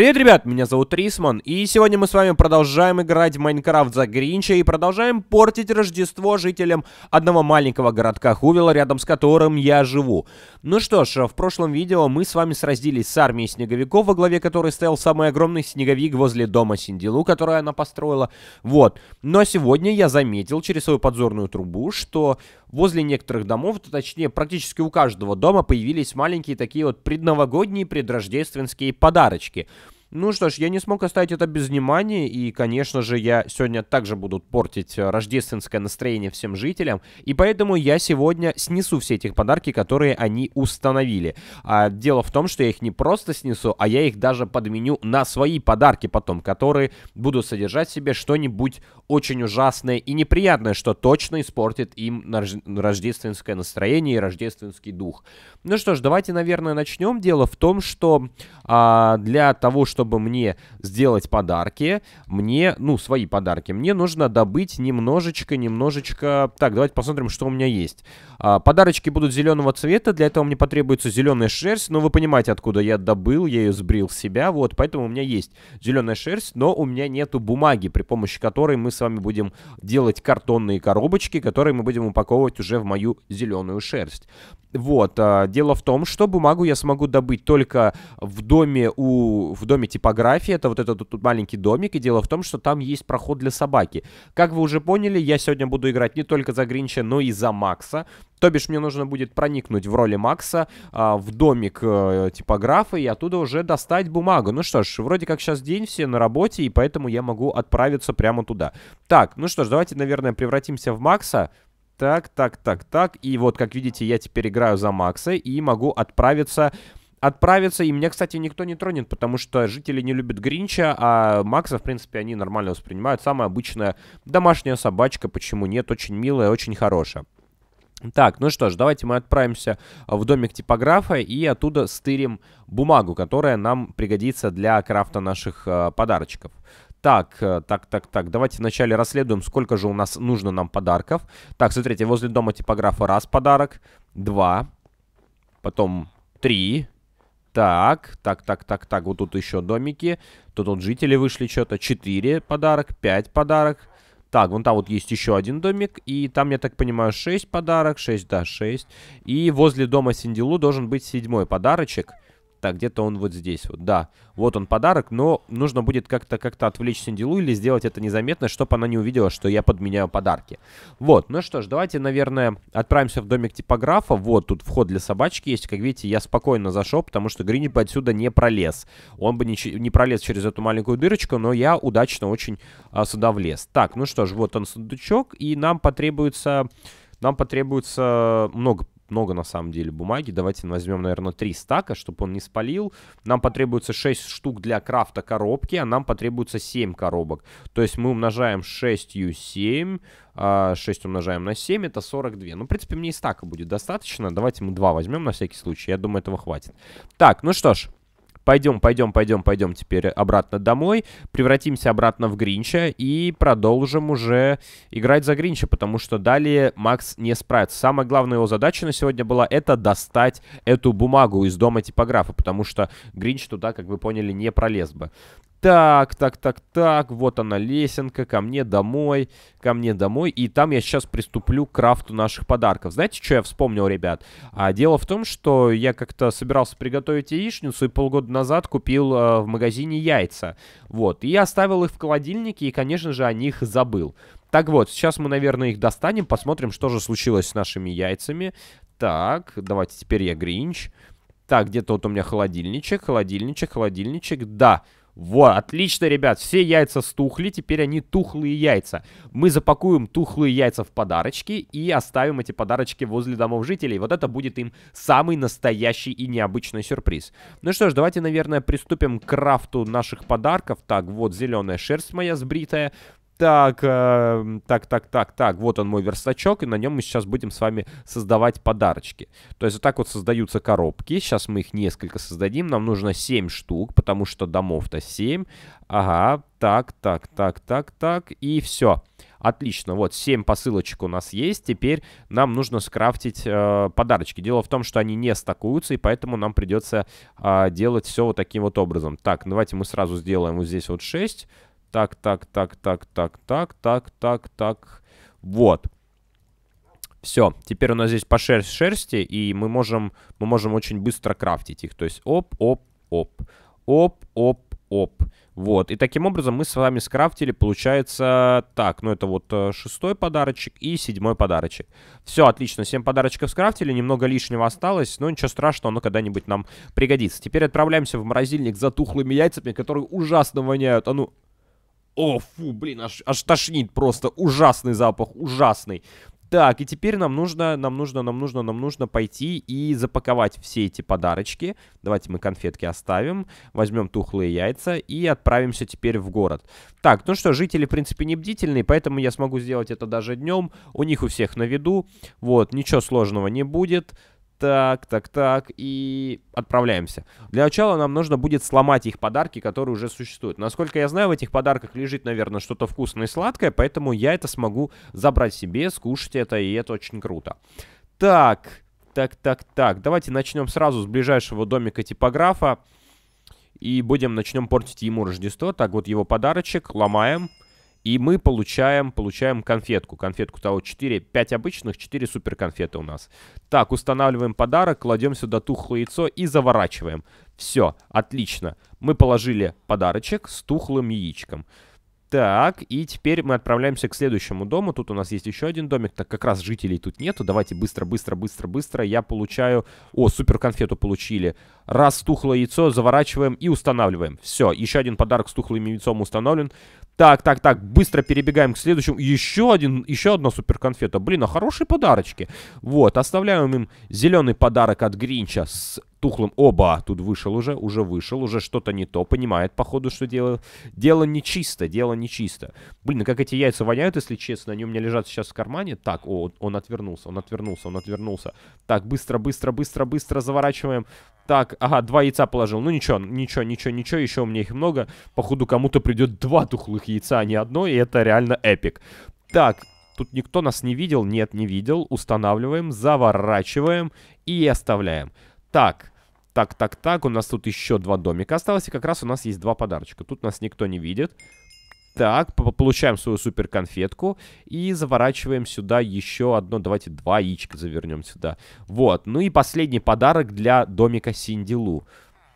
Привет, ребят, меня зовут Рисман, и сегодня мы с вами продолжаем играть в Майнкрафт за Гринча и продолжаем портить Рождество жителям одного маленького городка Хувила, рядом с которым я живу. Ну что ж, в прошлом видео мы с вами сразились с армией снеговиков, во главе которой стоял самый огромный снеговик возле дома Синдилу, который она построила. Вот. Но сегодня я заметил через свою подзорную трубу, что возле некоторых домов, точнее практически у каждого дома появились маленькие такие вот предновогодние, предрождественские подарочки – ну что ж, я не смог оставить это без внимания, и, конечно же, я сегодня также буду портить э, рождественское настроение всем жителям, и поэтому я сегодня снесу все эти подарки, которые они установили. А дело в том, что я их не просто снесу, а я их даже подменю на свои подарки потом, которые будут содержать в себе что-нибудь очень ужасное и неприятное, что точно испортит им рождественское настроение и рождественский дух. Ну что ж, давайте, наверное, начнем. Дело в том, что а, для того, чтобы чтобы мне сделать подарки, мне, ну, свои подарки, мне нужно добыть немножечко, немножечко... Так, давайте посмотрим, что у меня есть. А, подарочки будут зеленого цвета, для этого мне потребуется зеленая шерсть, но вы понимаете, откуда я добыл, я ее сбрил себя, вот, поэтому у меня есть зеленая шерсть, но у меня нету бумаги, при помощи которой мы с вами будем делать картонные коробочки, которые мы будем упаковывать уже в мою зеленую шерсть. Вот, а, дело в том, что бумагу я смогу добыть только в доме у... в доме типографии. Это вот этот тут маленький домик. И дело в том, что там есть проход для собаки. Как вы уже поняли, я сегодня буду играть не только за Гринча, но и за Макса. То бишь, мне нужно будет проникнуть в роли Макса а, в домик э, типографа и оттуда уже достать бумагу. Ну что ж, вроде как сейчас день, все на работе, и поэтому я могу отправиться прямо туда. Так, ну что ж, давайте, наверное, превратимся в Макса. Так, так, так, так. И вот, как видите, я теперь играю за Макса и могу отправиться отправиться И меня, кстати, никто не тронет, потому что жители не любят Гринча, а Макса, в принципе, они нормально воспринимают. Самая обычная домашняя собачка, почему нет, очень милая, очень хорошая. Так, ну что ж, давайте мы отправимся в домик типографа и оттуда стырим бумагу, которая нам пригодится для крафта наших э, подарочков. Так, э, так, так, так, давайте вначале расследуем, сколько же у нас нужно нам подарков. Так, смотрите, возле дома типографа раз подарок, два, потом три, так, так, так, так, так. Вот тут еще домики. Тут вот жители вышли что-то. четыре подарок, пять подарок. Так, вон там вот есть еще один домик. И там, я так понимаю, шесть подарок. шесть да, шесть. И возле дома Синдилу должен быть седьмой подарочек. Так, где-то он вот здесь вот, да. Вот он подарок, но нужно будет как-то как, -то, как -то отвлечь Синдилу или сделать это незаметно, чтобы она не увидела, что я подменяю подарки. Вот, ну что ж, давайте, наверное, отправимся в домик типографа. Вот тут вход для собачки есть. Как видите, я спокойно зашел, потому что Гринич бы отсюда не пролез. Он бы не, не пролез через эту маленькую дырочку, но я удачно очень а, сюда влез. Так, ну что ж, вот он сундучок, и нам потребуется нам потребуется много много на самом деле бумаги. Давайте возьмем, наверное, 3 стака, чтобы он не спалил. Нам потребуется 6 штук для крафта коробки, а нам потребуется 7 коробок. То есть мы умножаем 6 7, 6 умножаем на 7, это 42. Ну, в принципе, мне и стака будет достаточно. Давайте мы 2 возьмем на всякий случай. Я думаю, этого хватит. Так, ну что ж. Пойдем, пойдем, пойдем, пойдем теперь обратно домой, превратимся обратно в Гринча и продолжим уже играть за Гринча, потому что далее Макс не справится. Самая главная его задача на сегодня была это достать эту бумагу из дома типографа, потому что Гринч туда, как вы поняли, не пролез бы. Так, так, так, так, вот она лесенка, ко мне домой, ко мне домой. И там я сейчас приступлю к крафту наших подарков. Знаете, что я вспомнил, ребят? А, дело в том, что я как-то собирался приготовить яичницу и полгода назад купил э, в магазине яйца. Вот, и я оставил их в холодильнике и, конечно же, о них забыл. Так вот, сейчас мы, наверное, их достанем, посмотрим, что же случилось с нашими яйцами. Так, давайте теперь я гринч. Так, где-то вот у меня холодильничек, холодильничек, холодильничек. Да, холодильничек. Во, отлично, ребят, все яйца стухли, теперь они тухлые яйца. Мы запакуем тухлые яйца в подарочки и оставим эти подарочки возле домов жителей. Вот это будет им самый настоящий и необычный сюрприз. Ну что ж, давайте, наверное, приступим к крафту наших подарков. Так, вот зеленая шерсть моя сбритая. Так, э, так, так, так, так, вот он мой верстачок, и на нем мы сейчас будем с вами создавать подарочки. То есть вот так вот создаются коробки, сейчас мы их несколько создадим, нам нужно 7 штук, потому что домов-то 7. Ага, так, так, так, так, так, и все. Отлично, вот 7 посылочек у нас есть, теперь нам нужно скрафтить э, подарочки. Дело в том, что они не стакуются, и поэтому нам придется э, а, делать все вот таким вот образом. Так, давайте мы сразу сделаем вот здесь вот 6, так, так, так, так, так, так, так, так, так. Вот. Все, теперь у нас здесь по шерсть шерсти, и мы можем, мы можем очень быстро крафтить их. То есть оп, оп, оп, оп, оп, оп. Вот, и таким образом мы с вами скрафтили, получается, так, ну это вот э, шестой подарочек и седьмой подарочек. Все, отлично, 7 подарочков скрафтили, немного лишнего осталось, но ничего страшного, оно когда-нибудь нам пригодится. Теперь отправляемся в морозильник за тухлыми яйцами, которые ужасно воняют, а ну... О, фу, блин, аж, аж тошнит просто. Ужасный запах, ужасный. Так, и теперь нам нужно, нам нужно, нам нужно, нам нужно пойти и запаковать все эти подарочки. Давайте мы конфетки оставим, возьмем тухлые яйца и отправимся теперь в город. Так, ну что, жители, в принципе, не бдительные, поэтому я смогу сделать это даже днем. У них у всех на виду. Вот, ничего сложного не будет. Так, так, так, и отправляемся. Для начала нам нужно будет сломать их подарки, которые уже существуют. Насколько я знаю, в этих подарках лежит, наверное, что-то вкусное и сладкое, поэтому я это смогу забрать себе, скушать это, и это очень круто. Так, так, так, так, давайте начнем сразу с ближайшего домика типографа. И будем, начнем портить ему Рождество. Так, вот его подарочек, ломаем. Ломаем. И мы получаем, получаем конфетку. Конфетку того 4, 5 обычных, 4 супер конфеты у нас. Так, устанавливаем подарок, кладем сюда тухлое яйцо и заворачиваем. Все, отлично. Мы положили подарочек с тухлым яичком. Так, и теперь мы отправляемся к следующему дому. Тут у нас есть еще один домик, так как раз жителей тут нету. Давайте быстро, быстро, быстро, быстро. Я получаю... О, супер конфету получили. Раз тухлое яйцо, заворачиваем и устанавливаем. Все, еще один подарок с тухлым яйцом установлен. Так, так, так, быстро перебегаем к следующему. Еще один, еще одна супер конфета. Блин, а хорошие подарочки. Вот, оставляем им зеленый подарок от Гринча с тухлым. Оба, тут вышел уже, уже вышел, уже что-то не то. Понимает, походу, что дело, дело не чисто, дело не чисто. Блин, а как эти яйца воняют, если честно. Они у меня лежат сейчас в кармане. Так, о, он отвернулся, он отвернулся, он отвернулся. Так, быстро, быстро, быстро, быстро заворачиваем. Так, ага, два яйца положил. Ну ничего, ничего, ничего, ничего, еще у меня их много. Походу кому-то придет два тухлых яйца, а не одно, и это реально эпик. Так, тут никто нас не видел? Нет, не видел. Устанавливаем, заворачиваем и оставляем. Так, так, так, так, у нас тут еще два домика осталось, и как раз у нас есть два подарочка. Тут нас никто не видит. Так, получаем свою супер конфетку и заворачиваем сюда еще одно, давайте два яичка завернем сюда. Вот, ну и последний подарок для домика Синди Лу.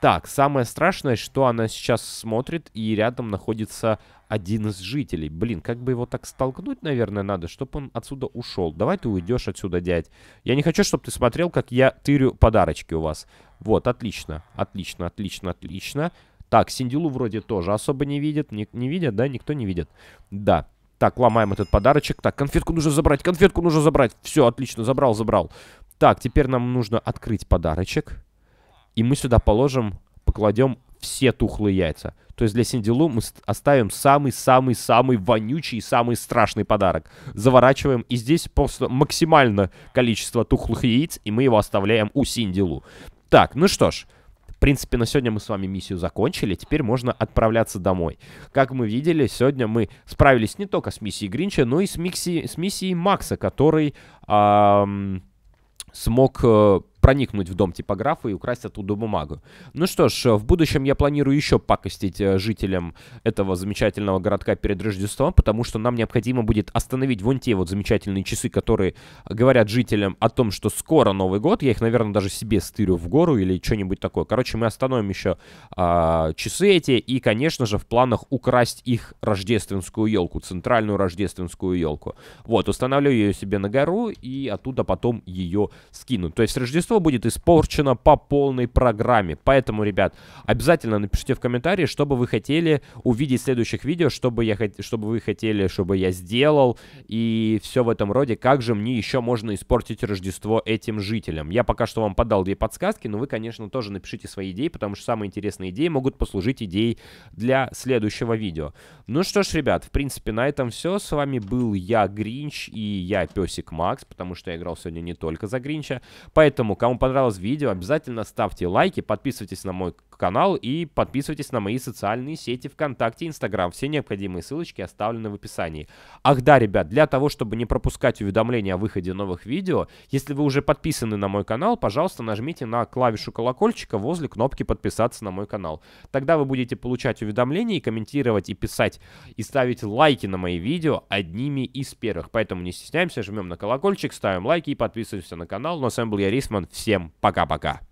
Так, самое страшное, что она сейчас смотрит, и рядом находится один из жителей. Блин, как бы его так столкнуть, наверное, надо, чтобы он отсюда ушел. Давай ты уйдешь отсюда, дядь. Я не хочу, чтобы ты смотрел, как я тырю подарочки у вас. Вот, отлично, отлично, отлично, отлично. Так, Синдилу вроде тоже особо не видит. Не, не видят, да? Никто не видит. Да. Так, ломаем этот подарочек. Так, конфетку нужно забрать, конфетку нужно забрать. Все, отлично, забрал, забрал. Так, теперь нам нужно открыть подарочек. И мы сюда положим, покладем все тухлые яйца. То есть для Синдилу мы оставим самый-самый-самый вонючий, самый страшный подарок. Заворачиваем, и здесь просто максимальное количество тухлых яиц, и мы его оставляем у Синдилу. Так, ну что ж, принципе, на сегодня мы с вами миссию закончили. Теперь можно отправляться домой. Как мы видели, сегодня мы справились не только с миссией Гринча, но и с, микси, с миссией Макса, который эм, смог э, проникнуть в дом типографа и украсть оттуда бумагу. Ну что ж, в будущем я планирую еще пакостить э, жителям этого замечательного городка перед Рождеством, потому что нам необходимо будет остановить вон те вот замечательные часы, которые говорят жителям о том, что скоро Новый год. Я их, наверное, даже себе стырю в гору или что-нибудь такое. Короче, мы остановим еще а, часы эти и, конечно же, в планах украсть их рождественскую елку, центральную рождественскую елку. Вот, устанавливаю ее себе на гору и оттуда потом ее скину. То есть Рождество качество будет испорчено по полной программе. Поэтому, ребят, обязательно напишите в комментарии, что бы вы хотели увидеть в следующих видео, чтобы я хот... чтобы вы хотели, чтобы я сделал, и все в этом роде. Как же мне еще можно испортить Рождество этим жителям? Я пока что вам подал две подсказки, но вы, конечно, тоже напишите свои идеи, потому что самые интересные идеи могут послужить идеей для следующего видео. Ну что ж, ребят, в принципе, на этом все. С вами был я, Гринч, и я, Песик Макс, потому что я играл сегодня не только за Гринча. Поэтому, Кому понравилось видео, обязательно ставьте лайки, подписывайтесь на мой канал и подписывайтесь на мои социальные сети ВКонтакте, Инстаграм. Все необходимые ссылочки оставлены в описании. Ах да, ребят, для того, чтобы не пропускать уведомления о выходе новых видео, если вы уже подписаны на мой канал, пожалуйста, нажмите на клавишу колокольчика возле кнопки подписаться на мой канал. Тогда вы будете получать уведомления и комментировать, и писать, и ставить лайки на мои видео одними из первых. Поэтому не стесняемся, жмем на колокольчик, ставим лайки и подписываемся на канал. Ну а с вами был я, Рисман. Всем пока-пока.